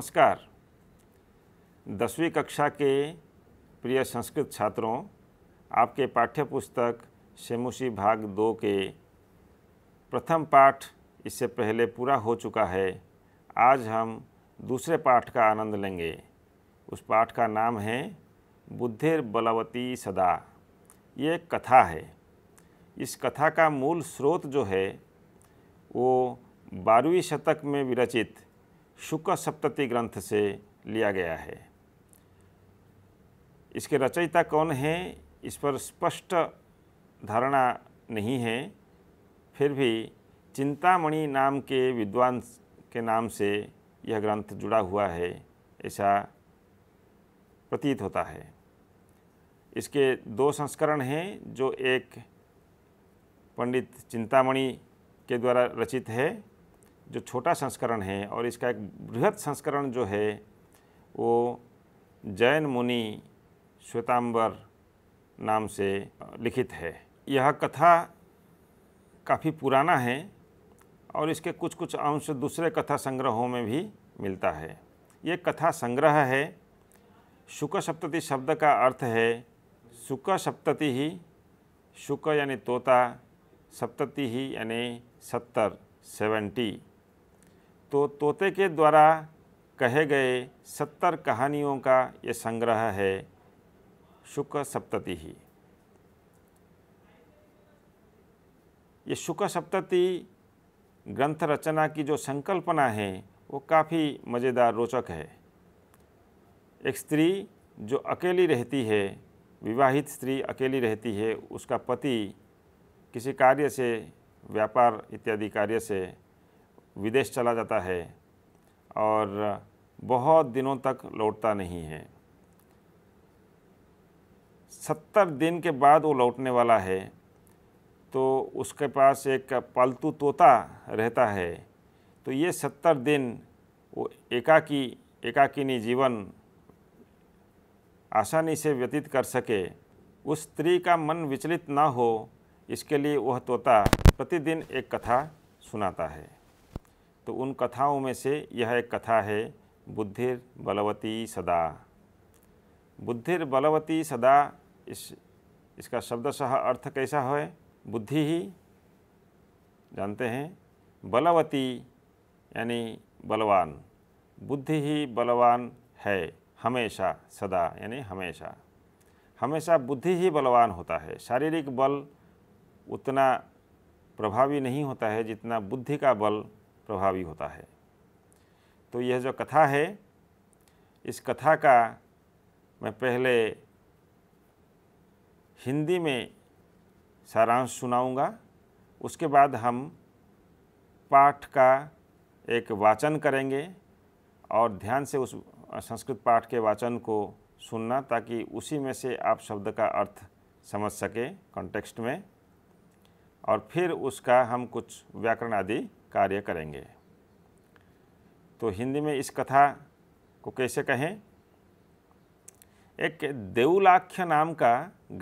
नमस्कार दसवीं कक्षा के प्रिय संस्कृत छात्रों आपके पाठ्य पुस्तक शेमुशी भाग दो के प्रथम पाठ इससे पहले पूरा हो चुका है आज हम दूसरे पाठ का आनंद लेंगे उस पाठ का नाम है बुद्धिर बलवती सदा ये कथा है इस कथा का मूल स्रोत जो है वो बारहवीं शतक में विरचित शुक्र सप्तति ग्रंथ से लिया गया है इसके रचयिता कौन है इस पर स्पष्ट धारणा नहीं है फिर भी चिंतामणि नाम के विद्वान के नाम से यह ग्रंथ जुड़ा हुआ है ऐसा प्रतीत होता है इसके दो संस्करण हैं जो एक पंडित चिंतामणि के द्वारा रचित है जो छोटा संस्करण है और इसका एक बृहद संस्करण जो है वो जैन मुनि श्वेतांबर नाम से लिखित है यह कथा काफ़ी पुराना है और इसके कुछ कुछ अंश दूसरे कथा संग्रहों में भी मिलता है ये कथा संग्रह है शुक सप्तति शब्द का अर्थ है शुक सप्तति ही शुक यानी तोता सप्तति ही यानी सत्तर सेवेंटी तो तोते के द्वारा कहे गए सत्तर कहानियों का ये संग्रह है शुक सप्तति ही ये शुक सप्तति ग्रंथ रचना की जो संकल्पना है वो काफ़ी मज़ेदार रोचक है एक स्त्री जो अकेली रहती है विवाहित स्त्री अकेली रहती है उसका पति किसी कार्य से व्यापार इत्यादि कार्य से विदेश चला जाता है और बहुत दिनों तक लौटता नहीं है सत्तर दिन के बाद वो लौटने वाला है तो उसके पास एक पालतू तोता रहता है तो ये सत्तर दिन वो एकाकी एकाकिनी जीवन आसानी से व्यतीत कर सके उस स्त्री का मन विचलित ना हो इसके लिए वह तोता प्रतिदिन एक कथा सुनाता है तो उन कथाओं में से यह एक कथा है बुद्धिर बलवती सदा बुद्धिर बलवती सदा इस इसका शब्दशः अर्थ कैसा है बुद्धि ही जानते हैं बलवती यानी बलवान बुद्धि ही बलवान है हमेशा सदा यानी हमेशा हमेशा बुद्धि ही बलवान होता है शारीरिक बल उतना प्रभावी नहीं होता है जितना बुद्धि का बल प्रभावी होता है तो यह जो कथा है इस कथा का मैं पहले हिंदी में सारांश सुनाऊंगा उसके बाद हम पाठ का एक वाचन करेंगे और ध्यान से उस संस्कृत पाठ के वाचन को सुनना ताकि उसी में से आप शब्द का अर्थ समझ सकें कॉन्टेक्स्ट में और फिर उसका हम कुछ व्याकरण आदि कार्य करेंगे तो हिंदी में इस कथा को कैसे कहें एक देउलाख्य नाम का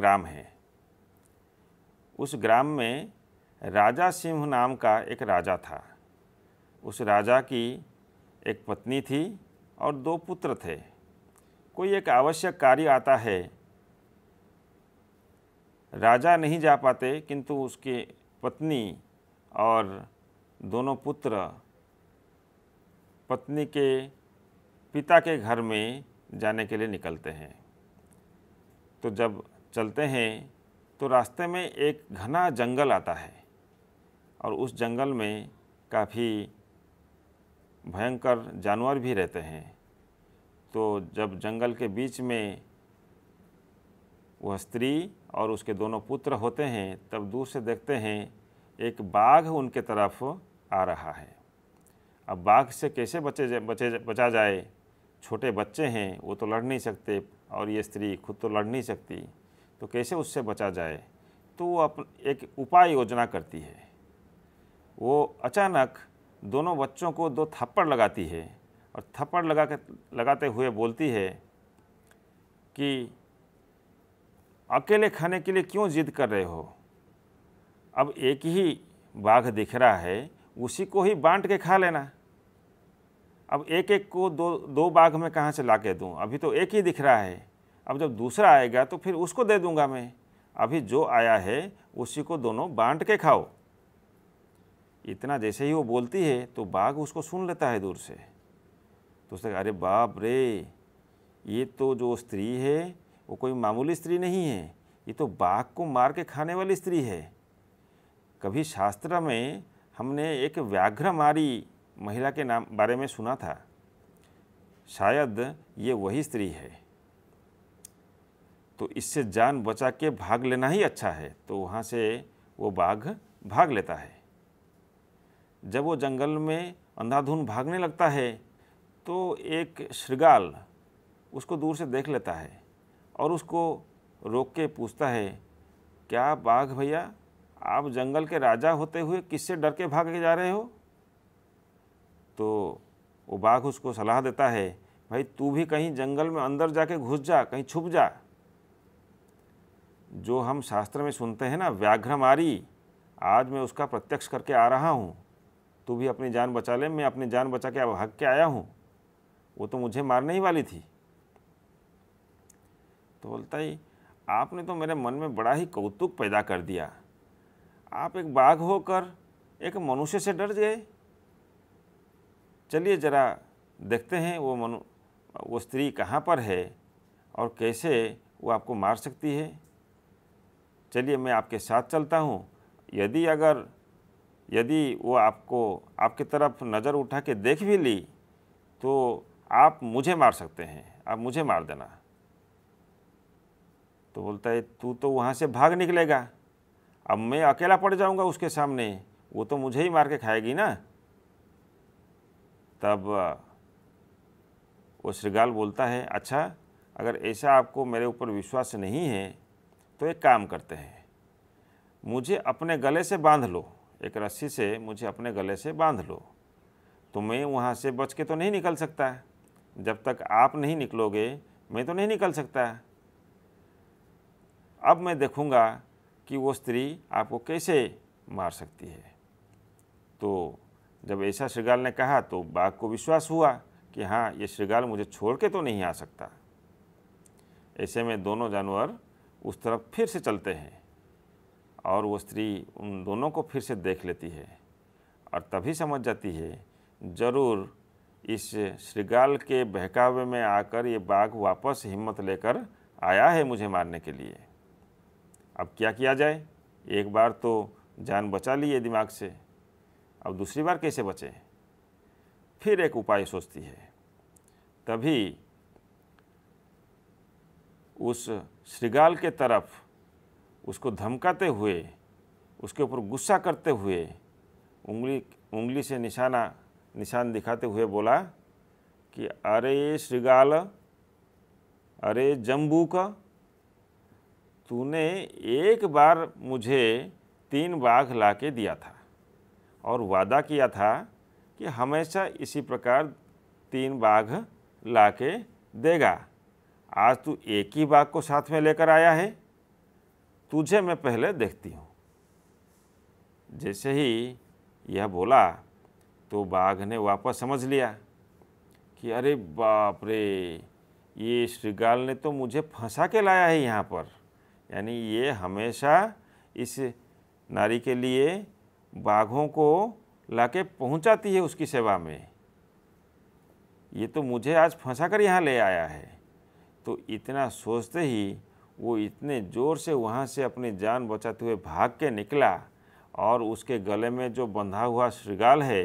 ग्राम है उस ग्राम में राजा सिंह नाम का एक राजा था उस राजा की एक पत्नी थी और दो पुत्र थे कोई एक आवश्यक कार्य आता है राजा नहीं जा पाते किंतु उसके पत्नी और दोनों पुत्र पत्नी के पिता के घर में जाने के लिए निकलते हैं तो जब चलते हैं तो रास्ते में एक घना जंगल आता है और उस जंगल में काफ़ी भयंकर जानवर भी रहते हैं तो जब जंगल के बीच में वह स्त्री और उसके दोनों पुत्र होते हैं तब दूर से देखते हैं एक बाघ उनके तरफ आ रहा है अब बाघ से कैसे बचे जा, बचे जा, बचा जाए छोटे बच्चे हैं वो तो लड़ नहीं सकते और ये स्त्री खुद तो लड़ नहीं सकती तो कैसे उससे बचा जाए तो वो अप एक उपाय योजना करती है वो अचानक दोनों बच्चों को दो थप्पड़ लगाती है और थप्पड़ लगा कर लगाते हुए बोलती है कि अकेले खाने के लिए क्यों जिद कर रहे हो अब एक ही बाघ दिख रहा है उसी को ही बांट के खा लेना अब एक एक को दो दो बाघ में कहाँ से ला के दूँ अभी तो एक ही दिख रहा है अब जब दूसरा आएगा तो फिर उसको दे दूंगा मैं अभी जो आया है उसी को दोनों बांट के खाओ इतना जैसे ही वो बोलती है तो बाघ उसको सुन लेता है दूर से तो उसने अरे बाप रे ये तो जो स्त्री है वो कोई मामूली स्त्री नहीं है ये तो बाघ को मार के खाने वाली स्त्री है कभी शास्त्र में हमने एक व्याघ्रमारी महिला के नाम बारे में सुना था शायद ये वही स्त्री है तो इससे जान बचा के भाग लेना ही अच्छा है तो वहाँ से वो बाघ भाग लेता है जब वो जंगल में अंधाधुन भागने लगता है तो एक श्रृगाल उसको दूर से देख लेता है और उसको रोक के पूछता है क्या बाघ भैया आप जंगल के राजा होते हुए किससे डर के भाग के जा रहे हो तो वो बाघ उसको सलाह देता है भाई तू भी कहीं जंगल में अंदर जाके घुस जा कहीं छुप जा जो हम शास्त्र में सुनते हैं ना व्याघ्रमारी आज मैं उसका प्रत्यक्ष करके आ रहा हूँ तू भी अपनी जान बचा ले मैं अपनी जान बचा के भाग के आया हूँ वो तो मुझे मारने ही वाली थी तो बोलता ही आपने तो मेरे मन में बड़ा ही कौतुक पैदा कर दिया आप एक बाघ होकर एक मनुष्य से डर गए चलिए ज़रा देखते हैं वो मनु वो स्त्री कहाँ पर है और कैसे वो आपको मार सकती है चलिए मैं आपके साथ चलता हूँ यदि अगर यदि वो आपको आपकी तरफ नज़र उठा के देख भी ली तो आप मुझे मार सकते हैं आप मुझे मार देना तो बोलता है तू तो वहाँ से भाग निकलेगा अब मैं अकेला पड़ जाऊंगा उसके सामने वो तो मुझे ही मार के खाएगी ना तब वो श्रीगाल बोलता है अच्छा अगर ऐसा आपको मेरे ऊपर विश्वास नहीं है तो एक काम करते हैं मुझे अपने गले से बांध लो एक रस्सी से मुझे अपने गले से बांध लो तो मैं वहाँ से बच के तो नहीं निकल सकता जब तक आप नहीं निकलोगे मैं तो नहीं निकल सकता अब मैं देखूँगा कि वो स्त्री आपको कैसे मार सकती है तो जब ऐसा श्रृगाल ने कहा तो बाघ को विश्वास हुआ कि हाँ ये श्रृगाल मुझे छोड़ के तो नहीं आ सकता ऐसे में दोनों जानवर उस तरफ फिर से चलते हैं और वो स्त्री उन दोनों को फिर से देख लेती है और तभी समझ जाती है ज़रूर इस श्रृगाल के बहकावे में आकर ये बाघ वापस हिम्मत लेकर आया है मुझे मारने के लिए अब क्या किया जाए एक बार तो जान बचा ली है दिमाग से अब दूसरी बार कैसे बचे फिर एक उपाय सोचती है तभी उस श्रृगाल के तरफ उसको धमकाते हुए उसके ऊपर गुस्सा करते हुए उंगली उंगली से निशाना निशान दिखाते हुए बोला कि अरे श्रृगाल अरे जम्बू का तूने एक बार मुझे तीन बाघ ला के दिया था और वादा किया था कि हमेशा इसी प्रकार तीन बाघ ला के देगा आज तू एक ही बाघ को साथ में लेकर आया है तुझे मैं पहले देखती हूँ जैसे ही यह बोला तो बाघ ने वापस समझ लिया कि अरे बाप रे ये श्रीगाल ने तो मुझे फंसा के लाया है यहाँ पर यानी ये हमेशा इस नारी के लिए बाघों को लाके पहुंचाती है उसकी सेवा में ये तो मुझे आज फंसा कर यहाँ ले आया है तो इतना सोचते ही वो इतने ज़ोर से वहाँ से अपनी जान बचाते हुए भाग के निकला और उसके गले में जो बंधा हुआ श्रृगाल है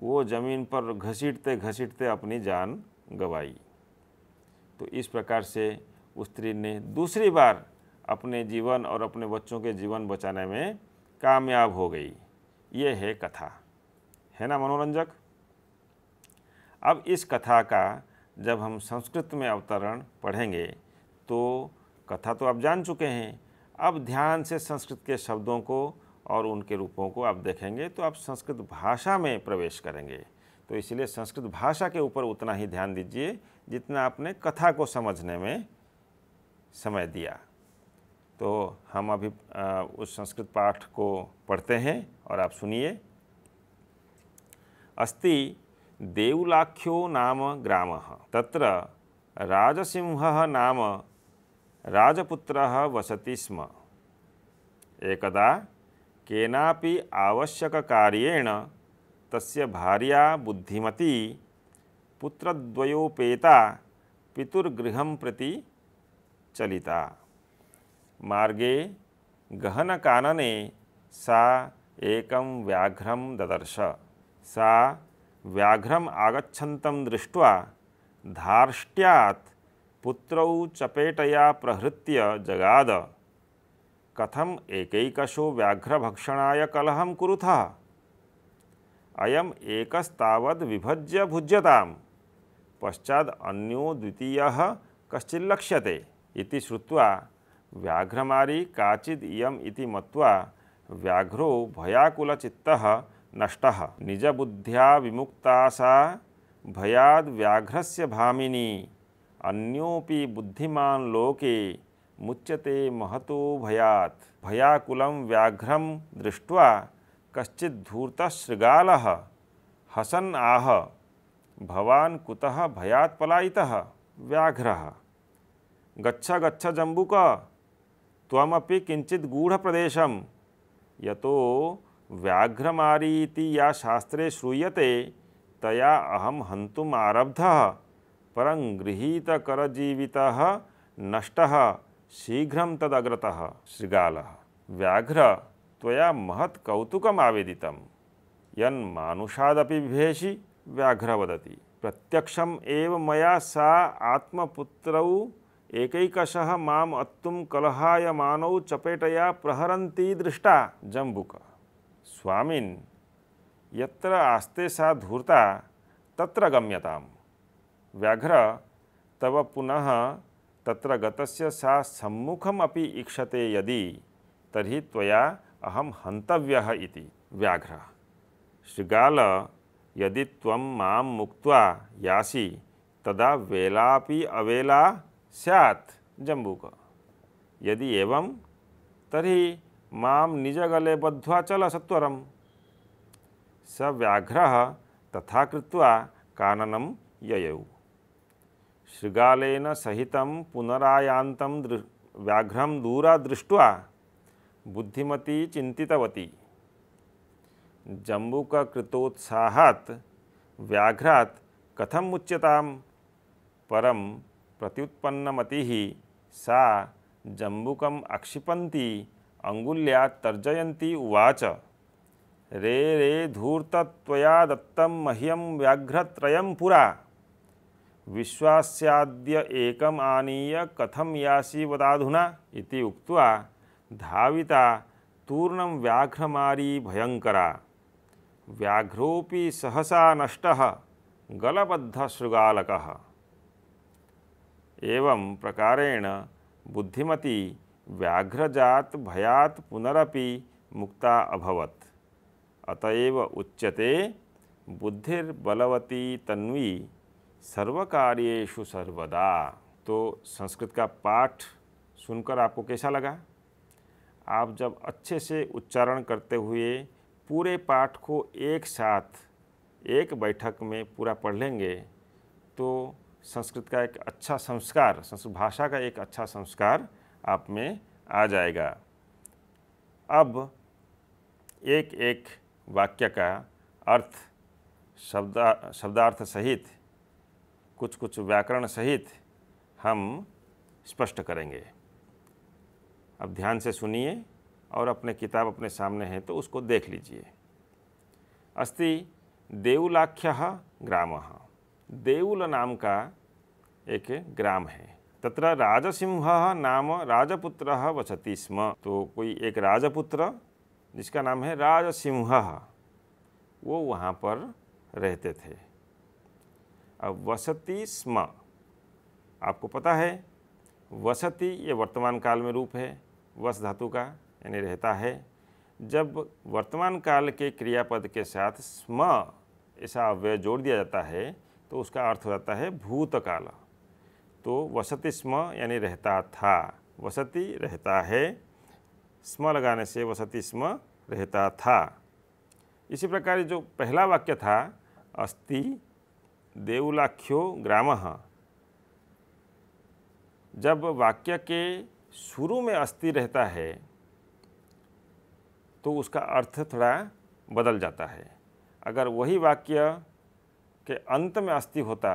वो ज़मीन पर घसीटते घसीटते अपनी जान गंवाई तो इस प्रकार से उस स्त्री ने दूसरी बार अपने जीवन और अपने बच्चों के जीवन बचाने में कामयाब हो गई ये है कथा है ना मनोरंजक अब इस कथा का जब हम संस्कृत में अवतरण पढ़ेंगे तो कथा तो आप जान चुके हैं अब ध्यान से संस्कृत के शब्दों को और उनके रूपों को आप देखेंगे तो आप संस्कृत भाषा में प्रवेश करेंगे तो इसलिए संस्कृत भाषा के ऊपर उतना ही ध्यान दीजिए जितना आपने कथा को समझने में समय दिया तो हम अभी उस संस्कृत पाठ को पढ़ते हैं और आप सुनिए अस्ति देवलाख्यो नाम ग्राम त्र राजसिंह नाम राजपुत्र वसती स्म एकदा केनापि कार्येण तस्य भार्या बुद्धिमती पुत्रद्वयोपेता पितुर्गृहं प्रति चलिता मार्गे गहनकानने सा एकं व्याघ्रं ददर्श सा व्याघ्रम् आगच्छन्तं दृष्ट्वा धार्ष्ट्यात् पुत्रौ चपेटया प्रहृत्य जगाद कथम् एकैकशो व्याघ्रभक्षणाय कलहं कुरुथ अयम् एकस्तावद् विभज्य भुज्यतां पश्चाद् अन्यो द्वितीयः कश्चिल्लक्ष्यते इति श्रुत्वा व्याघ्रमारी काचिद इयम इति मत्वा व्याघ्रो भयाकुल चित्त नष्ट निज बुद्ध्या विमुक्ता सा भयाद व्याघ्रस्य भामिनी अन्योपि बुद्धिमान लोके मुच्यते महतो भयात भयाकुलम व्याघ्रम दृष्ट्वा कश्चित धूर्त श्रृगाल हसन आह भवान कुतः भयात पलायितः व्याघ्र गच्छ गच्छ जम्बुक त्वमपि किंचित गूढ़ प्रदेशम यतो व्याघ्रमारीति या शास्त्रे श्रूयते तया अहम हंत आरब्ध परं गृहीत नष्ट शीघ्र तदग्रता श्रृगाल व्याघ्र त्वया महत् कौतुकम आवेदित यन्मानुषादपि बिभेषि व्याघ्र वदति प्रत्यक्ष एव मया सा आत्मपुत्रौ एक माम अत्तुम कलहाय चपेटया प्रहरन्ती दृष्टा जम्बुक स्वामीन् यत्र आस्ते सा धूर्ता तत्र गम्यताम व्याघ्र तव पुनः तत्र गतस्य सा सम्मुखमपि इक्षते यदि तर्हि त्वया अहं हन्तव्यः इति श्रृगाल शृगाल यदि त्वं मां मुक्त्वा यासि तदा वेलापि अवेला सैत् जम्बूक यदि एवं तरी माम गले बद्वा चल सत्वर स व्याघ्र तथा कृत्वा काननम ययौ श्रृगालेन सहित पुनरायांत दृ व्याघ्रम दूरा दृष्ट्वा बुद्धिमती चिंतवती जम्बूकोत्साह व्याघ्रा कथम मुच्यताम परम प्रत्युत्पन्नमति सा जम्बुकम अक्षिपंती अंगुल्या तर्जयती उवाच रे रे धूर्तत्वया दत्त मह्यं व्याघ्रत्रयं पुरा विश्वास्याद्य एकम आनीय कथम यासी वदाधुना इति उक्त्वा धाविता तूर्णं व्याघ्रमारी भयंकरा व्याघ्रोपि सहसा नष्टः गलबद्धशृगालकः एवं प्रकारेण बुद्धिमती व्याघ्रजात भयात पुनरपि मुक्ता अभवत अतएव उच्यते बुद्धिर्बलवती तन्वी सर्वकार्येषु सर्वदा तो संस्कृत का पाठ सुनकर आपको कैसा लगा आप जब अच्छे से उच्चारण करते हुए पूरे पाठ को एक साथ एक बैठक में पूरा पढ़ लेंगे तो संस्कृत का एक अच्छा संस्कार संस्कृत भाषा का एक अच्छा संस्कार आप में आ जाएगा अब एक एक वाक्य का अर्थ शब्दा शब्दार्थ सहित कुछ कुछ व्याकरण सहित हम स्पष्ट करेंगे अब ध्यान से सुनिए और अपने किताब अपने सामने है तो उसको देख लीजिए अस्ति देवलाख्य ग्राम देउल नाम का एक ग्राम है तत्र राजसिंह नाम राजपुत्र वसती स्म तो कोई एक राजपुत्र जिसका नाम है राजसिंह वो वहाँ पर रहते थे अब वसती स्म आपको पता है वसती ये वर्तमान काल में रूप है वस धातु का यानी रहता है जब वर्तमान काल के क्रियापद के साथ स्म ऐसा अव्यय जोड़ दिया जाता है तो उसका अर्थ हो जाता है भूतकाल तो वसति स्म यानी रहता था वसति रहता है स्म लगाने से वसति स्म रहता था इसी प्रकार जो पहला वाक्य था अस्ति देउलाख्यो ग्राम जब वाक्य के शुरू में अस्थि रहता है तो उसका अर्थ थोड़ा बदल जाता है अगर वही वाक्य के अंत में अस्थि होता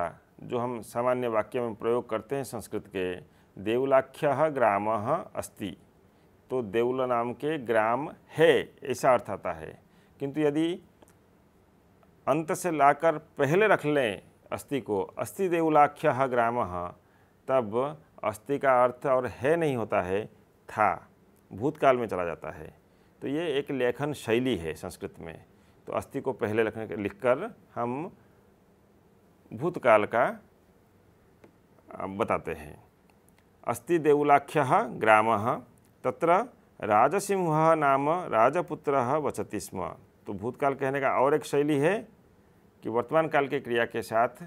जो हम सामान्य वाक्य में प्रयोग करते हैं संस्कृत के देवलाख्य ग्राम अस्ति तो देवल नाम के ग्राम है ऐसा अर्थ आता है किंतु यदि अंत से लाकर पहले रख लें अस्थि को अस्थि देवलाख्य ग्राम तब अस्थि का अर्थ और है नहीं होता है था भूतकाल में चला जाता है तो ये एक लेखन शैली है संस्कृत में तो अस्थि को पहले लिख कर हम भूतकाल का बताते हैं अस्ति देवलाख्य ग्राम तत्र राजसिंह नाम राजपुत्र वसती स्म तो भूतकाल कहने का और एक शैली है कि वर्तमान काल के क्रिया के साथ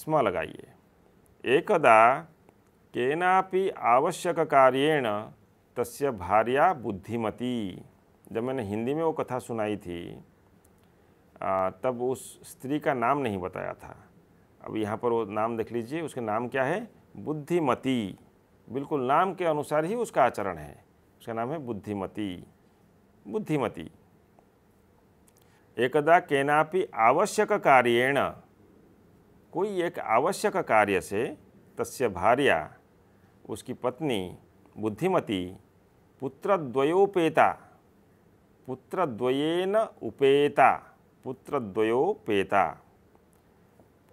स्म लगाइए एकदा केनापि आवश्यक कार्येण तस्य भार्या बुद्धिमती जब मैंने हिंदी में वो कथा सुनाई थी तब उस स्त्री का नाम नहीं बताया था अब यहाँ पर वो नाम देख लीजिए उसके नाम क्या है बुद्धिमती बिल्कुल नाम के अनुसार ही उसका आचरण है उसका नाम है बुद्धिमती बुद्धिमती एकदा केनापि आवश्यक कार्येण कोई एक आवश्यक कार्य से तस्य भार्या उसकी पत्नी बुद्धिमती पुत्रद्वयोपेता पुत्रद्वयेन उपेता पुत्रद्वयोपेता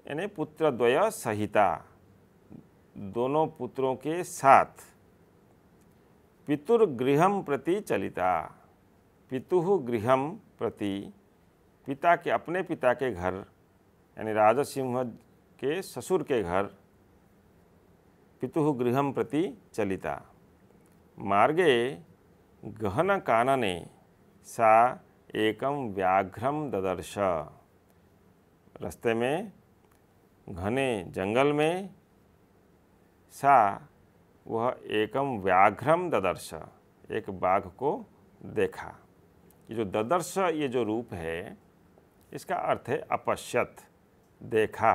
यानी पुत्रद्वय सहिता दोनों पुत्रों के साथ पितुर्गृह प्रति चलिता पितु गृह प्रति पिता के अपने पिता के घर यानी राजा सिंह के ससुर के घर पितु गृह प्रति चलिता मार्गे गहन कानने सा एकम व्याघ्रम ददर्श रस्ते में घने जंगल में सा वह एकम व्याघ्रम ददर्श एक बाघ को देखा ये जो ददर्श ये जो रूप है इसका अर्थ है अपश्यत देखा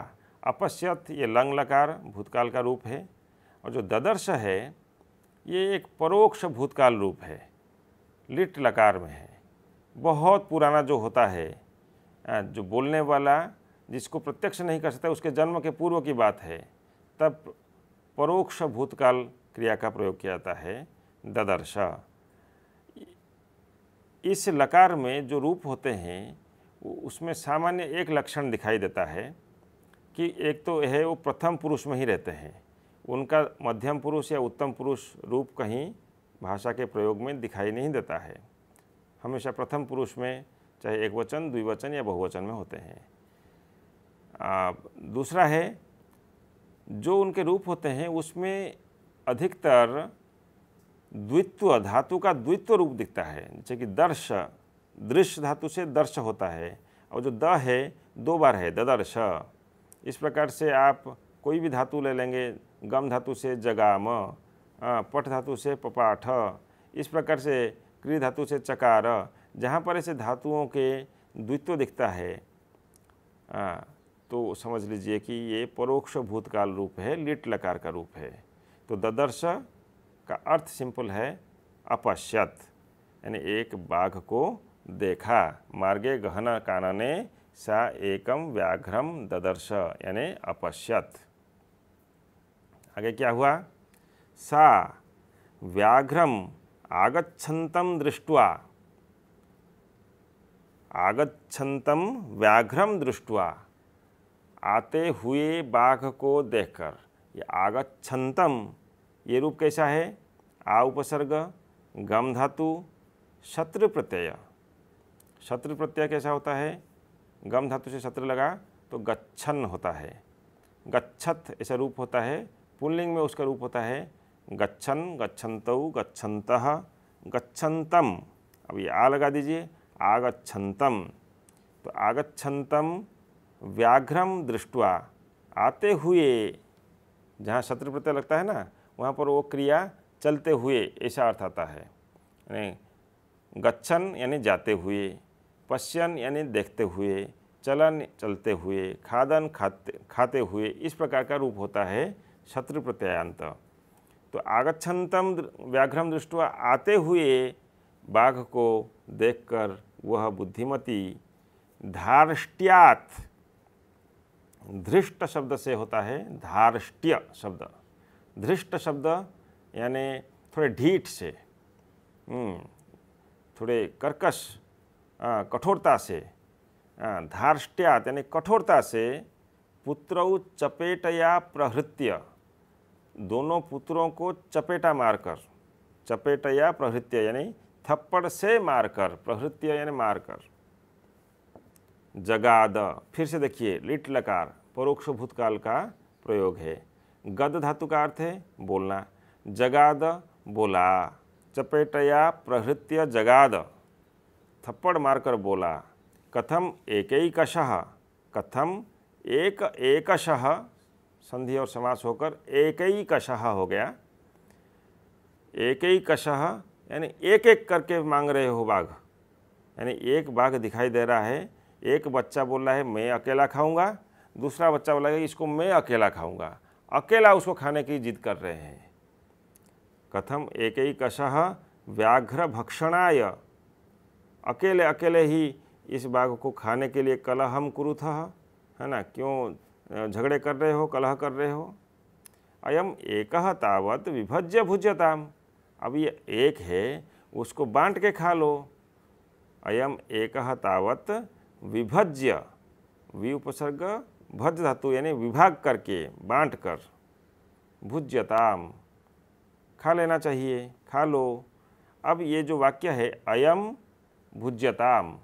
अपश्यत ये लंग लकार भूतकाल का रूप है और जो ददर्श है ये एक परोक्ष भूतकाल रूप है लिट लकार में है बहुत पुराना जो होता है जो बोलने वाला जिसको प्रत्यक्ष नहीं कर सकता उसके जन्म के पूर्व की बात है तब परोक्ष भूतकाल क्रिया का प्रयोग किया जाता है ददर्श इस लकार में जो रूप होते हैं उसमें सामान्य एक लक्षण दिखाई देता है कि एक तो है वो प्रथम पुरुष में ही रहते हैं उनका मध्यम पुरुष या उत्तम पुरुष रूप कहीं भाषा के प्रयोग में दिखाई नहीं देता है हमेशा प्रथम पुरुष में चाहे एक वचन द्विवचन या बहुवचन में होते हैं दूसरा है जो उनके रूप होते हैं उसमें अधिकतर द्वित्व धातु का द्वित्व रूप दिखता है जैसे कि दर्श दृश्य धातु से दर्श होता है और जो द है दो बार है ददर्श इस प्रकार से आप कोई भी धातु ले लेंगे गम धातु से जगाम पट धातु से पपाठ इस प्रकार से क्री धातु से चकार जहाँ पर ऐसे धातुओं के द्वित्व दिखता है आ, तो समझ लीजिए कि ये परोक्ष भूतकाल रूप है लिट लकार का रूप है तो ददर्श का अर्थ सिंपल है अपश्यत यानी एक बाघ को देखा मार्गे गहना काना ने सा एकम व्याघ्रम ददर्श यानी अपश्यत आगे क्या हुआ सा व्याघ्रम आगछत दृष्ट्वा आगछत व्याघ्रम दृष्ट्वा आते हुए बाघ को देखकर ये आगछंतम ये रूप कैसा है आ उपसर्ग गम धातु शत्रु प्रत्यय शत्रु प्रत्यय कैसा होता है गम धातु से शत्रु लगा तो गच्छन होता है गच्छत ऐसा रूप होता है पुल्लिंग में उसका रूप होता है गच्छन गच्छत गच्छत गच्छत अब ये आ लगा दीजिए आगच्छन्तम तो आगच्छन्तम व्याघ्रम दृष्टवा आते हुए जहाँ शत्रु प्रत्यय लगता है ना वहाँ पर वो क्रिया चलते हुए ऐसा अर्थ आता है यानी गच्छन यानी जाते हुए पश्यन यानी देखते हुए चलन चलते हुए खादन खाते खाते हुए इस प्रकार का रूप होता है शत्रु प्रत्ययांत तो आगच्छंतम व्याघ्रम दृष्टवा आते हुए बाघ को देखकर वह बुद्धिमती धारष्ट्यात धृष्ट शब्द से होता है धारष्ट्य शब्द धृष्ट शब्द यानी थोड़े ढीठ से हम्म, थोड़े कर्कश कठोरता से धारष्ट्यात यानी कठोरता से पुत्रौ चपेटया प्रहृत्य दोनों पुत्रों को चपेटा मारकर चपेट या प्रहृत्य यानी थप्पड़ से मारकर प्रहृत्य यानी मारकर जगाद फिर से देखिए लिट लकार परोक्ष भूतकाल का प्रयोग है गद धातु का अर्थ है बोलना जगाद बोला चपेटया प्रहृत्य जगाद थप्पड़ मारकर बोला कथम एक कथम एक एकशः संधि और समास होकर एक ही कशह हो गया एक ही कशह यानी एक एक करके मांग रहे हो बाघ यानी एक बाघ दिखाई दे रहा है एक बच्चा बोल रहा है मैं अकेला खाऊंगा दूसरा बच्चा बोला है इसको मैं अकेला खाऊंगा अकेला उसको खाने की जिद कर रहे हैं कथम एक ही कशह व्याघ्र भक्षणाय अकेले अकेले ही इस बाघ को खाने के लिए कलहम कुरुथ है ना क्यों झगड़े कर रहे हो कलह कर रहे हो अयम एक तावत विभज्य भुज्यताम अब ये एक है उसको बांट के खा लो अयम एक तावत विभज्य वि उपसर्ग भज धातु यानी विभाग करके बांट कर भुज्यताम खा लेना चाहिए खा लो अब ये जो वाक्य है अयम भुज्यताम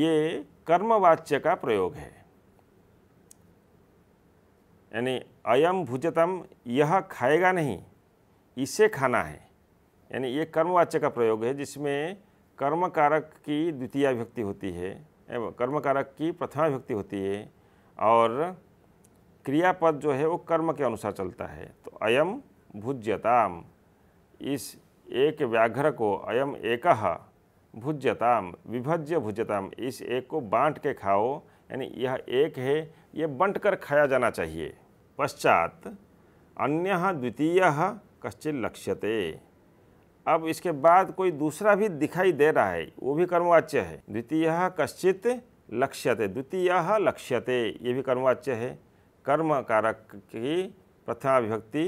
ये कर्मवाच्य का प्रयोग है यानी अयम भुजतम यह खाएगा नहीं इसे खाना है यानी ये कर्मवाच्य का प्रयोग है जिसमें कर्मकारक की द्वितीय व्यक्ति होती है एवं कर्मकारक की प्रथमा व्यक्ति होती है और क्रियापद जो है वो कर्म के अनुसार चलता है तो अयम भुज्यताम इस एक व्याघ्र को अयम एक भुज्यताम विभज्य भुज्यताम इस एक को बांट के खाओ यानी यह एक है ये बंट कर खाया जाना चाहिए पश्चात अन्य द्वितीय कश्चित लक्ष्यते अब इसके बाद कोई दूसरा भी दिखाई दे रहा है वो भी कर्मवाच्य है द्वितीय कश्चित लक्ष्यते द्वितीय लक्ष्यते ये भी कर्मवाच्य है कर्म कारक की प्रथमाभिभक्ति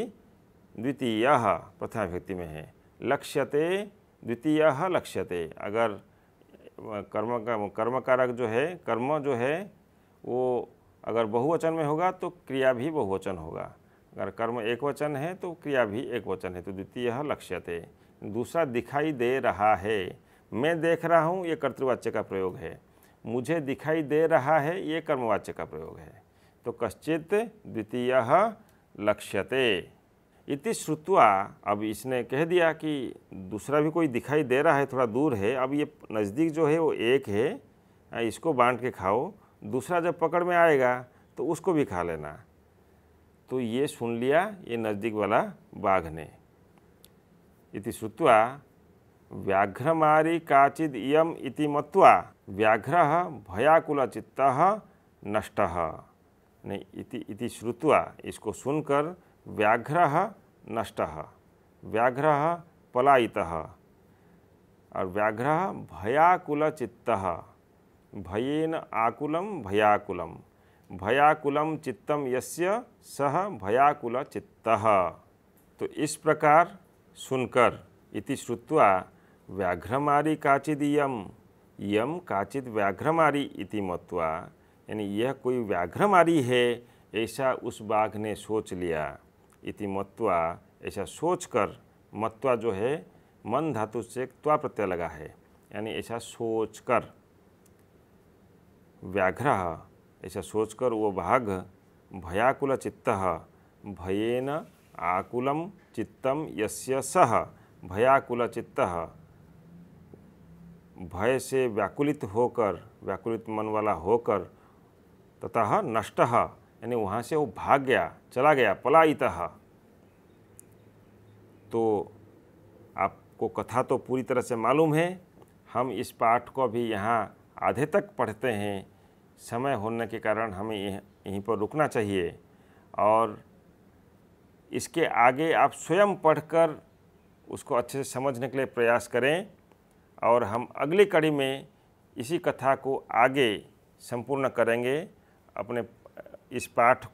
द्वितीय प्रथमाभिभक्ति में है लक्ष्यते द्वितीय लक्ष्यते अगर कर्म कर्म कारक जो है कर्म जो है वो अगर बहुवचन में होगा तो क्रिया भी बहुवचन होगा अगर कर्म एक वचन है तो क्रिया भी एक वचन है तो द्वितीय लक्ष्य थे दूसरा दिखाई दे रहा है मैं देख रहा हूँ ये कर्तृवाच्य का प्रयोग है मुझे दिखाई दे रहा है ये कर्मवाच्य का प्रयोग है तो कश्चित द्वितीय लक्ष्यते इति श्रुतवा अब इसने कह दिया कि दूसरा भी कोई दिखाई दे रहा है थोड़ा दूर है अब ये नज़दीक जो है वो एक है इसको बांट के खाओ दूसरा जब पकड़ में आएगा तो उसको भी खा लेना तो ये सुन लिया ये नज़दीक वाला बाघ ने इति श्रुतवा व्याघ्रमारी काचिद यम इति मत्वा व्याघ्र चित्त नष्ट इति इति श्रुतवा इसको सुनकर व्याघ्र नष्ट व्याघ्र पलायित और व्याघ्र भयाकुलचित्त भयेन आकुलम भयाकुलम भयाकुलम चित्तम यस्य सह चित्त तो इस प्रकार सुनकर इति श्रुवा व्याघ्रमारी काचिद यम काचिद व्याघ्रमारी इति मत्वा यानी यह कोई व्याघ्रमारी है ऐसा उस बाघ ने सोच लिया इति मत्वा ऐसा सोचकर मत्वा जो है मन धातु से त्वा प्रत्यय लगा है यानी ऐसा सोचकर व्याघ्र ऐसा सोचकर वो भाग भयाकुल चित्त भयेन आकुलम चित्तम यस्य सह भयाकुल चित्त भय से व्याकुलित होकर व्याकुलित मन वाला होकर तथा नष्ट यानी वहाँ से वो भाग गया चला गया पलायित तो आपको कथा तो पूरी तरह से मालूम है हम इस पाठ को अभी यहाँ आधे तक पढ़ते हैं समय होने के कारण हमें यहीं पर रुकना चाहिए और इसके आगे आप स्वयं पढ़कर उसको अच्छे से समझने के लिए प्रयास करें और हम अगली कड़ी में इसी कथा को आगे संपूर्ण करेंगे अपने इस पाठ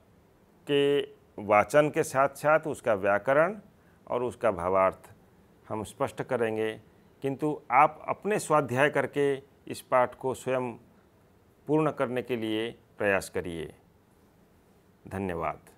के वाचन के साथ साथ उसका व्याकरण और उसका भावार्थ हम स्पष्ट करेंगे किंतु आप अपने स्वाध्याय करके इस पाठ को स्वयं पूर्ण करने के लिए प्रयास करिए धन्यवाद